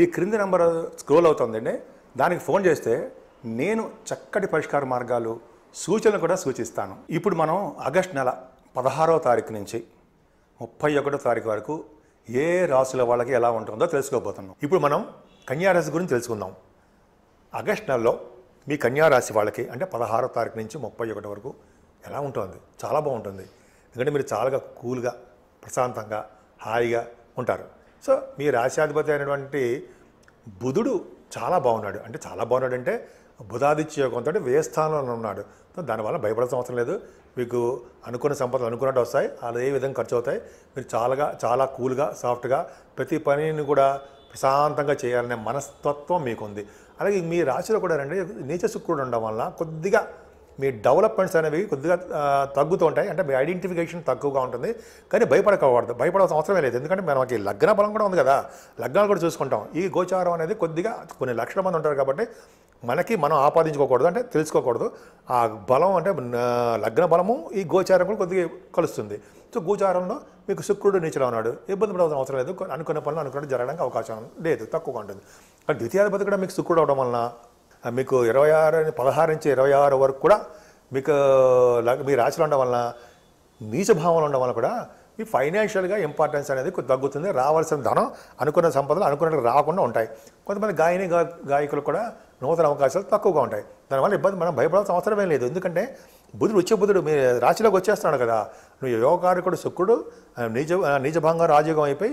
ఈ క్రింది number scroll అవుతుందండి దానికి ఫోన్ చేస్తే నేను చక్కటి పరిష్కార మార్గాలు సూచనలు కూడా సూచిస్తాను ఇప్పుడు మనం ఆగస్ట్ నెల పదహారవ తారీఖు నుంచి ముప్పై ఒకటో తారీఖు వరకు ఏ రాసుల వాళ్ళకి ఎలా ఉంటుందో తెలుసుకోబోతున్నాం ఇప్పుడు మనం కన్యారాశి గురించి తెలుసుకుందాం ఆగస్ట్ నెలలో మీ కన్యారాశి వాళ్ళకి అంటే పదహారో తారీఖు నుంచి ముప్పై ఒకటి వరకు ఎలా ఉంటుంది చాలా బాగుంటుంది ఎందుకంటే మీరు చాలాగా కూల్గా ప్రశాంతంగా హాయిగా ఉంటారు సో మీ రాశ్యాధిపతి అయినటువంటి బుధుడు చాలా బాగున్నాడు అంటే చాలా బాగున్నాడు అంటే బుధాదిత్య యోగంతో వ్యయ స్థానంలో ఉన్నాడు దానివల్ల భయపడాల్సిన అవసరం లేదు మీకు అనుకున్న సంపదలు అనుకున్నట్టు వస్తాయి అలా ఏ విధంగా ఖర్చు అవుతాయి మీరు చాలాగా చాలా కూల్గా సాఫ్ట్గా ప్రతి పనిని కూడా ప్రశాంతంగా చేయాలనే మనస్తత్వం మీకుంది అలాగే మీ రాశిలో కూడా రండి నీచ శుక్రుడు ఉండడం వల్ల కొద్దిగా మీ డెవలప్మెంట్స్ అనేవి కొద్దిగా తగ్గుతూ ఉంటాయి అంటే మీ ఐడెంటిఫికేషన్ తక్కువగా ఉంటుంది కానీ భయపడకూడదు భయపడాల్సిన అవసరమే లేదు ఎందుకంటే మనకి లగ్న బలం కూడా ఉంది కదా లగ్నాలు కూడా చూసుకుంటాం ఈ గోచారం అనేది కొద్దిగా కొన్ని లక్షల మంది ఉంటారు కాబట్టి మనకి మనం ఆపాదించుకోకూడదు అంటే తెలుసుకోకూడదు ఆ బలం అంటే లగ్న బలము ఈ గోచారం కూడా కొద్దిగా కలుస్తుంది సో గోచారంలో మీకు శుక్రుడు నీచలో ఉన్నాడు ఇబ్బంది పడాల్సిన అవసరం లేదు అనుకున్న పనులు అనుకున్నట్టు జరగడానికి అవకాశం లేదు తక్కువగా ఉంటుంది కానీ ద్వితీయాధిపతి కూడా మీకు శుక్రుడు అవడం వలన మీకు ఇరవై ఆరు పదహారు నుంచి ఇరవై ఆరు వరకు కూడా మీకు మీ రాశిలో ఉండడం వలన నీచభావంలో ఉండడం వలన కూడా మీ ఫైనాన్షియల్గా ఇంపార్టెన్స్ అనేది తగ్గుతుంది రావాల్సిన ధనం అనుకున్న సంపదలు అనుకున్నట్టు రాకుండా ఉంటాయి కొంతమంది గాయని గాయకులు కూడా నూతన అవకాశాలు తక్కువగా ఉంటాయి దానివల్ల ఇబ్బంది మనం భయపడాల్సిన అవసరమే లేదు ఎందుకంటే బుధుడు వచ్చే బుధుడు మీ రాశిలోకి వచ్చేస్తున్నాడు కదా నువ్వు యోగకారకుడు శుక్రుడు నిజ నిజభంగా రాజయోగం అయిపోయి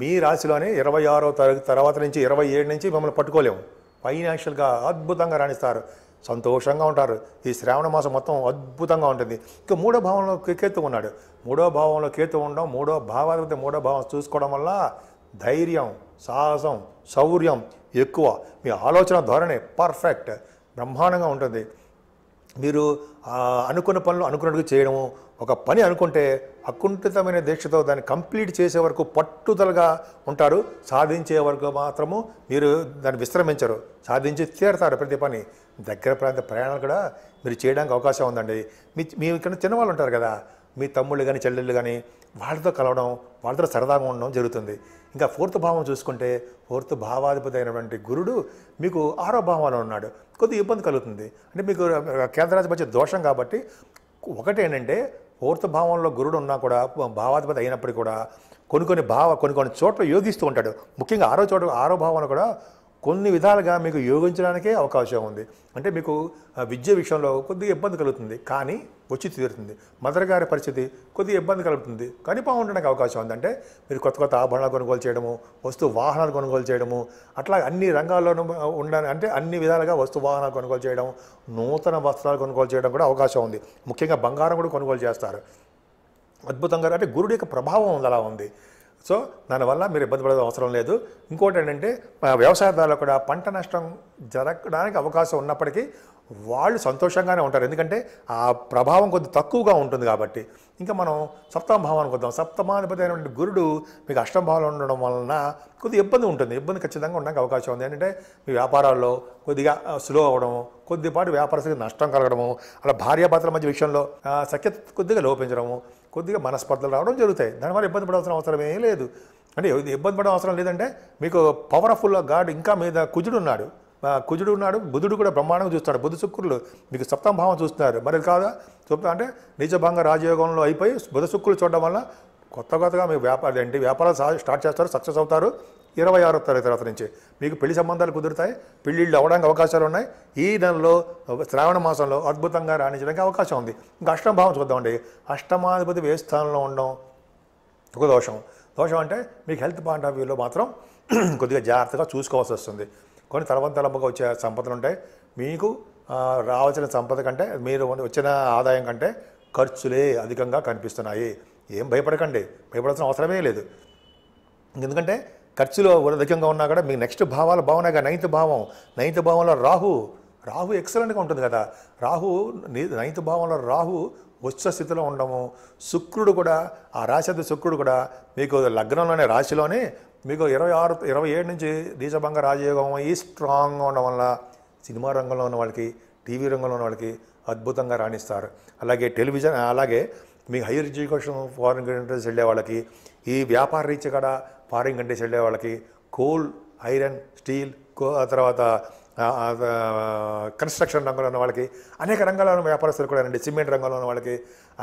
మీ రాశిలోనే ఇరవై ఆరో తరగతి తర్వాత నుంచి ఇరవై ఏడు నుంచి మిమ్మల్ని పట్టుకోలేము ఫైనాన్షియల్గా అద్భుతంగా రాణిస్తారు సంతోషంగా ఉంటారు ఈ శ్రావణ మాసం మొత్తం అద్భుతంగా ఉంటుంది ఇంకా మూడో భావంలో కేతు ఉన్నాడు మూడో భావంలో కేతు ఉండడం మూడో భావాధిపతి మూడో భావం చూసుకోవడం వల్ల ధైర్యం సాహసం శౌర్యం ఎక్కువ మీ ఆలోచన ధోరణి పర్ఫెక్ట్ బ్రహ్మాండంగా ఉంటుంది మీరు అనుకున్న పనులు అనుకున్నట్టుగా చేయడము ఒక పని అనుకుంటే అకుంఠితమైన దీక్షతో దాన్ని కంప్లీట్ చేసే వరకు పట్టుదలగా ఉంటారు సాధించే వరకు మాత్రము మీరు దాన్ని విశ్రమించరు సాధించి తీరుతారు ప్రతి పని దగ్గర ప్రాంత ప్రయాణాలు కూడా మీరు చేయడానికి అవకాశం ఉందండి మీ మీ ఇక్కడ చిన్నవాళ్ళు ఉంటారు కదా మీ తమ్ముళ్ళు కానీ చెల్లెళ్ళు కానీ వాళ్ళతో కలవడం వాళ్ళతో సరదాగా ఉండడం జరుగుతుంది ఇంకా ఫోర్త్ భావం చూసుకుంటే ఫోర్త్ భావాధిపతి అయినటువంటి గురుడు మీకు ఆరో భావంలో ఉన్నాడు కొద్దిగా ఇబ్బంది కలుగుతుంది అంటే మీకు కేంద్రరాజు కేంద్రాధిపతి దోషం కాబట్టి ఒకటేంటంటే హోర్త భావంలో గురుడు ఉన్నా కూడా భావాధిపతి అయినప్పటికీ కూడా కొన్ని కొన్ని భావ కొన్ని కొన్ని చోట్ల యోగిస్తూ ఉంటాడు ముఖ్యంగా ఆరో చోట ఆరో భావంలో కూడా కొన్ని విధాలుగా మీకు యోగించడానికే అవకాశం ఉంది అంటే మీకు విద్య విషయంలో కొద్దిగా ఇబ్బంది కలుగుతుంది కానీ వచ్చి తీరుతుంది మదర్ గారి పరిస్థితి కొద్దిగా ఇబ్బంది కలుగుతుంది కానీ బాగుండడానికి అవకాశం ఉంది అంటే మీరు కొత్త కొత్త ఆభరణాలు కొనుగోలు చేయడము వస్తు వాహనాలు కొనుగోలు చేయడము అట్లా అన్ని రంగాల్లోనూ ఉండడానికి అంటే అన్ని విధాలుగా వస్తు వాహనాలు కొనుగోలు చేయడం నూతన వస్త్రాలు కొనుగోలు చేయడం కూడా అవకాశం ఉంది ముఖ్యంగా బంగారం కూడా కొనుగోలు చేస్తారు అద్భుతంగా అంటే గురుడు యొక్క ప్రభావం అలా ఉంది సో దానివల్ల మీరు ఇబ్బంది పడే అవసరం లేదు ఇంకోటి ఏంటంటే వ్యవసాయదారులు కూడా పంట నష్టం జరగడానికి అవకాశం ఉన్నప్పటికీ వాళ్ళు సంతోషంగానే ఉంటారు ఎందుకంటే ఆ ప్రభావం కొద్ది తక్కువగా ఉంటుంది కాబట్టి ఇంకా మనం సప్తమ భావానికి వద్దాం సప్తమాధిపతి అయినటువంటి గురుడు మీకు అష్టమ భావంలో ఉండడం వలన కొద్ది ఇబ్బంది ఉంటుంది ఇబ్బంది ఖచ్చితంగా ఉండడానికి అవకాశం ఉంది ఏంటంటే మీ వ్యాపారాల్లో కొద్దిగా స్లో అవ్వడం కొద్దిపాటి వ్యాపారస్తులకు నష్టం కలగడము అలా భార్యాభర్తల మధ్య విషయంలో సఖ్యత కొద్దిగా లోపించడము కొద్దిగా మనస్పర్ధలు రావడం జరుగుతాయి దానివల్ల ఇబ్బంది పడాల్సిన అవసరం ఏం లేదు అంటే ఇబ్బంది పడే అవసరం లేదంటే మీకు పవర్ఫుల్ గాడ్ ఇంకా మీద కుజుడు ఉన్నాడు కుజుడు ఉన్నాడు బుధుడు కూడా బ్రహ్మాండంగా చూస్తాడు బుధ శుక్రులు మీకు సప్తం భావం చూస్తున్నారు మరి కాదా చూపుతా అంటే నిజభంగ రాజయోగంలో అయిపోయి బుధ శుక్రులు చూడడం వల్ల కొత్త కొత్తగా మీ వ్యాపారం ఏంటి వ్యాపారాలు స్టార్ట్ చేస్తారు సక్సెస్ అవుతారు ఇరవై ఆరో తరగతి తర్వాత నుంచి మీకు పెళ్లి సంబంధాలు కుదురుతాయి పెళ్ళిళ్ళు అవడానికి అవకాశాలు ఉన్నాయి ఈ నెలలో శ్రావణ మాసంలో అద్భుతంగా రాణించడానికి అవకాశం ఉంది ఇంకా అష్టమ భావం చూద్దామండి అష్టమాధిపతి వే స్థానంలో ఉండడం ఒక దోషం దోషం అంటే మీకు హెల్త్ పాయింట్ ఆఫ్ వ్యూలో మాత్రం కొద్దిగా జాగ్రత్తగా చూసుకోవాల్సి వస్తుంది కొన్ని తలవంతలంపగా వచ్చే సంపదలు ఉంటాయి మీకు రావాల్సిన సంపద కంటే మీరు వచ్చిన ఆదాయం కంటే ఖర్చులే అధికంగా కనిపిస్తున్నాయి ఏం భయపడకండి భయపడాల్సిన అవసరమే లేదు ఎందుకంటే ఖర్చులో అధికంగా ఉన్నా కూడా మీకు నెక్స్ట్ భావాలు కదా నైన్త్ భావం నైన్త్ భావంలో రాహు రాహు ఎక్సలెంట్గా ఉంటుంది కదా రాహు నైన్త్ భావంలో రాహు ఉచ్చ స్థితిలో ఉండము శుక్రుడు కూడా ఆ రాశి శుక్రుడు కూడా మీకు లగ్నంలోనే రాశిలోనే మీకు ఇరవై ఆరు ఇరవై ఏడు నుంచి నీచభంగ రాజయోగం ఈ స్ట్రాంగ్గా ఉండడం వల్ల సినిమా రంగంలో ఉన్న వాళ్ళకి టీవీ రంగంలో ఉన్న వాళ్ళకి అద్భుతంగా రాణిస్తారు అలాగే టెలివిజన్ అలాగే మీ హైయర్ ఎడ్యుకేషన్ ఫారెన్ కంట్రీస్ వెళ్ళే వాళ్ళకి ఈ వ్యాపార రీచ్ కూడా ఫారిన్ కంట్రీస్ వెళ్ళే వాళ్ళకి కోల్ ఐరన్ స్టీల్ తర్వాత కన్స్ట్రక్షన్ రంగంలో ఉన్న వాళ్ళకి అనేక రంగాల్లో ఉన్న వ్యాపారస్తులు కూడా అండి సిమెంట్ రంగంలో ఉన్న వాళ్ళకి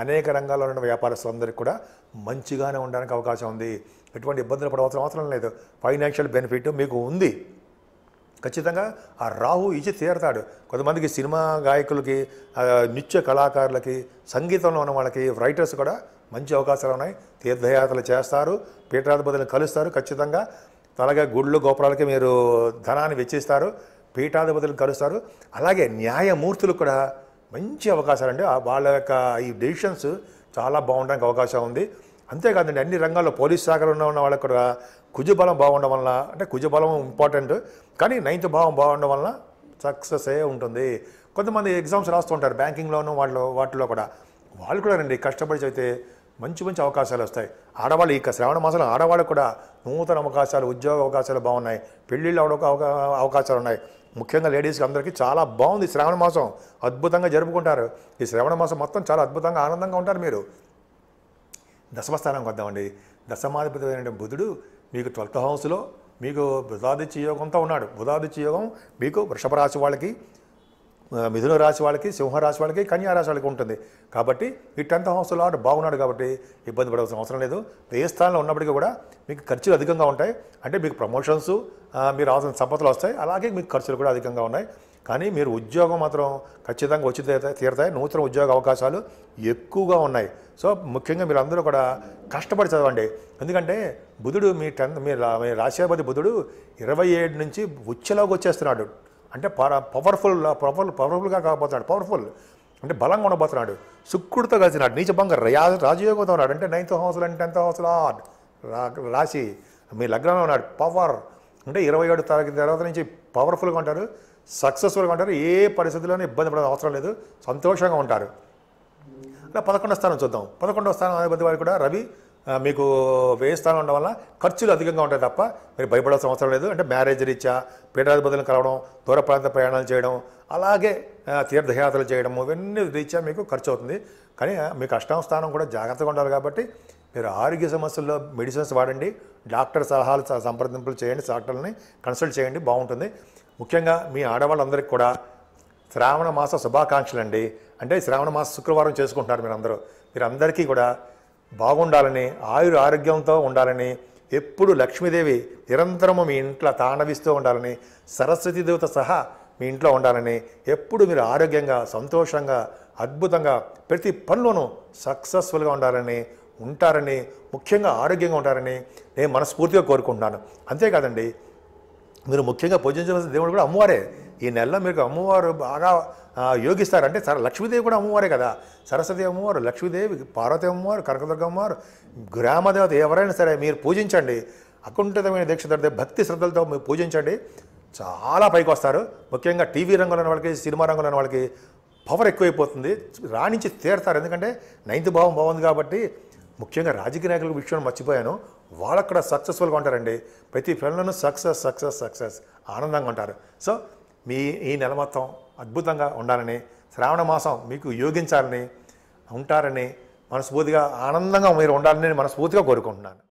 అనేక రంగాల్లో ఉన్న వ్యాపారస్తులు అందరికీ కూడా మంచిగానే ఉండడానికి అవకాశం ఉంది ఎటువంటి ఇబ్బందులు పడవలసిన అవసరం లేదు ఫైనాన్షియల్ బెనిఫిట్ మీకు ఉంది ఖచ్చితంగా ఆ రాహు ఇచ్చి తీరతాడు కొంతమందికి సినిమా గాయకులకి నృత్య కళాకారులకి సంగీతంలో ఉన్న వాళ్ళకి రైటర్స్ కూడా మంచి అవకాశాలు ఉన్నాయి తీర్థయాత్రలు చేస్తారు పీఠాధిపతులను కలుస్తారు ఖచ్చితంగా అలాగే గుళ్ళు గోపురాలకి మీరు ధనాన్ని వెచ్చిస్తారు పీఠాధిపతులను కలుస్తారు అలాగే న్యాయమూర్తులు కూడా మంచి అవకాశాలు అండి వాళ్ళ యొక్క ఈ డెసిషన్స్ చాలా బాగుండడానికి అవకాశం ఉంది అంతేకాదండి అన్ని రంగాల్లో పోలీస్ శాఖలో ఉన్న వాళ్ళకి కూడా కుజబలం బాగుండడం వల్ల అంటే కుజబలం ఇంపార్టెంట్ కానీ నైన్త్ భావం బాగుండడం వల్ల సక్సెస్ అయ్యే ఉంటుంది కొంతమంది ఎగ్జామ్స్ రాస్తుంటారు బ్యాంకింగ్లోనూ వాళ్ళు వాటిలో కూడా వాళ్ళు కూడా రండి కష్టపడి చదివితే మంచి మంచి అవకాశాలు వస్తాయి ఆడవాళ్ళు ఇక శ్రావణ మాసంలో ఆడవాళ్ళకు కూడా నూతన అవకాశాలు ఉద్యోగ అవకాశాలు బాగున్నాయి పెళ్ళిళ్ళు అవడం అవకాశాలు ఉన్నాయి ముఖ్యంగా లేడీస్కి అందరికీ చాలా బాగుంది శ్రావణ మాసం అద్భుతంగా జరుపుకుంటారు ఈ శ్రావణ మాసం మొత్తం చాలా అద్భుతంగా ఆనందంగా ఉంటారు మీరు దశమస్థానంకి వద్దామండి దశమాధిపతి అయిన బుధుడు మీకు ట్వెల్త్ హౌస్లో మీకు బుధాదిత్య యోగంతో ఉన్నాడు బుధాదిత్య యోగం మీకు వృషభ రాశి వాళ్ళకి మిథున రాశి వాళ్ళకి సింహరాశి వాళ్ళకి కన్యారాశి వాళ్ళకి ఉంటుంది కాబట్టి ఈ టెన్త్ హౌస్లో అంటే బాగున్నాడు కాబట్టి ఇబ్బంది పడవలసిన అవసరం లేదు ఏ స్థానంలో ఉన్నప్పటికీ కూడా మీకు ఖర్చులు అధికంగా ఉంటాయి అంటే మీకు ప్రమోషన్స్ మీరు అవసరం సంపదలు వస్తాయి అలాగే మీకు ఖర్చులు కూడా అధికంగా ఉన్నాయి కానీ మీరు ఉద్యోగం మాత్రం ఖచ్చితంగా వచ్చి తీరుతాయి నూతన ఉద్యోగ అవకాశాలు ఎక్కువగా ఉన్నాయి సో ముఖ్యంగా మీరు అందరూ కూడా కష్టపడి చదవండి ఎందుకంటే బుధుడు మీ టెన్త్ మీ రాశాధిపతి బుధుడు ఇరవై ఏడు నుంచి ఉచ్చలోకి వచ్చేస్తున్నాడు అంటే పవర్ఫుల్ పవర్ఫుల్ పవర్ఫుల్గా కాకపోతున్నాడు పవర్ఫుల్ అంటే బలంగా ఉండబోతున్నాడు శుక్రుడితో కలిసినాడు నీచభంగా రాజ రాజయోగంతో ఉన్నాడు అంటే నైన్త్ హౌస్ అండ్ టెన్త్ హౌస్లో రాశి మీ లగ్నంలో ఉన్నాడు పవర్ అంటే ఇరవై ఏడు తారీఖు తర్వాత నుంచి పవర్ఫుల్గా ఉంటారు సక్సెస్ఫుల్గా ఉంటారు ఏ పరిస్థితుల్లోనూ ఇబ్బంది పడే అవసరం లేదు సంతోషంగా ఉంటారు అలా పదకొండో స్థానం చూద్దాం పదకొండో స్థానం అధిపతి వారికి కూడా రవి మీకు వ్యయస్థానం ఉండడం వల్ల ఖర్చులు అధికంగా ఉంటాయి తప్ప మీరు భయపడాల్సిన అవసరం లేదు అంటే మ్యారేజ్ రీత్యా పీఠాధిపతులను కలవడం దూర ప్రాంత ప్రయాణాలు చేయడం అలాగే తీర్థయాత్రలు చేయడం ఇవన్నీ రీత్యా మీకు ఖర్చు అవుతుంది కానీ మీకు అష్టం స్థానం కూడా జాగ్రత్తగా ఉండాలి కాబట్టి మీరు ఆరోగ్య సమస్యల్లో మెడిసిన్స్ వాడండి డాక్టర్ సలహాలు సంప్రదింపులు చేయండి డాక్టర్లని కన్సల్ట్ చేయండి బాగుంటుంది ముఖ్యంగా మీ ఆడవాళ్ళందరికీ కూడా శ్రావణ మాస శుభాకాంక్షలు అండి అంటే శ్రావణ మాస శుక్రవారం చేసుకుంటున్నారు అందరూ మీరందరికీ కూడా బాగుండాలని ఆయుర ఆరోగ్యంతో ఉండాలని ఎప్పుడు లక్ష్మీదేవి నిరంతరము మీ ఇంట్లో తాండవిస్తూ ఉండాలని సరస్వతి దేవత సహా మీ ఇంట్లో ఉండాలని ఎప్పుడు మీరు ఆరోగ్యంగా సంతోషంగా అద్భుతంగా ప్రతి పనులను సక్సెస్ఫుల్గా ఉండాలని ఉంటారని ముఖ్యంగా ఆరోగ్యంగా ఉంటారని నేను మనస్ఫూర్తిగా కోరుకుంటున్నాను అంతేకాదండి మీరు ముఖ్యంగా పూజించవలసిన దేవుడు కూడా అమ్మవారే ఈ నెలలో మీకు అమ్మవారు బాగా యోగిస్తారంటే సర లక్ష్మీదేవి కూడా అమ్మవారే కదా సరస్వతి అమ్మవారు లక్ష్మీదేవి పార్వతి అమ్మవారు కనకదుర్గ అమ్మవారు గ్రామదేవత ఎవరైనా సరే మీరు పూజించండి అకుంఠితమైన దీక్ష దొరికితే భక్తి శ్రద్ధలతో మీరు పూజించండి చాలా పైకి వస్తారు ముఖ్యంగా టీవీ రంగంలో వాళ్ళకి సినిమా రంగంలో వాళ్ళకి పవర్ ఎక్కువైపోతుంది రాణించి తీరతారు ఎందుకంటే నైన్త్ భావం బాగుంది కాబట్టి ముఖ్యంగా రాజకీయ నాయకుల విషయం మర్చిపోయాను వాళ్ళక్కడ సక్సెస్ఫుల్గా ఉంటారండి ప్రతి ఫిల్మ్లోనూ సక్సెస్ సక్సెస్ సక్సెస్ ఆనందంగా ఉంటారు సో మీ ఈ నెల మొత్తం అద్భుతంగా ఉండాలని శ్రావణ మాసం మీకు యోగించాలని ఉంటారని మనస్ఫూర్తిగా ఆనందంగా మీరు ఉండాలని మనస్ఫూర్తిగా కోరుకుంటున్నాను